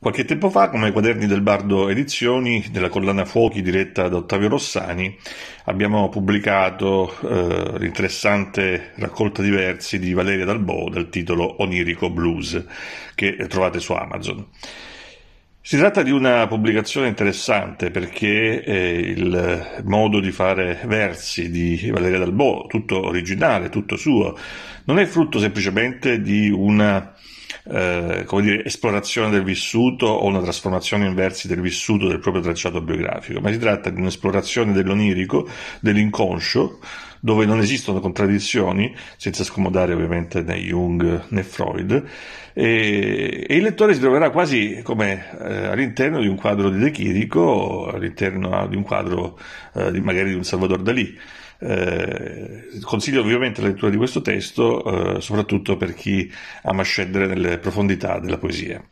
Qualche tempo fa, come i Quaderni del Bardo Edizioni, della collana Fuochi diretta da Ottavio Rossani, abbiamo pubblicato eh, l'interessante raccolta di versi di Valeria Dalbo dal titolo Onirico Blues, che trovate su Amazon. Si tratta di una pubblicazione interessante perché eh, il modo di fare versi di Valeria Dalbo, tutto originale, tutto suo, non è frutto semplicemente di una eh, come dire, esplorazione del vissuto o una trasformazione in versi del vissuto del proprio tracciato biografico, ma si tratta di un'esplorazione dell'onirico, dell'inconscio, dove non esistono contraddizioni, senza scomodare ovviamente né Jung né Freud, e, e il lettore si troverà quasi come eh, all'interno di un quadro di De Chirico, all'interno di un quadro eh, di, magari di un Salvador Dalí. Eh, consiglio ovviamente la lettura di questo testo, eh, soprattutto per chi ama scendere nelle profondità della poesia.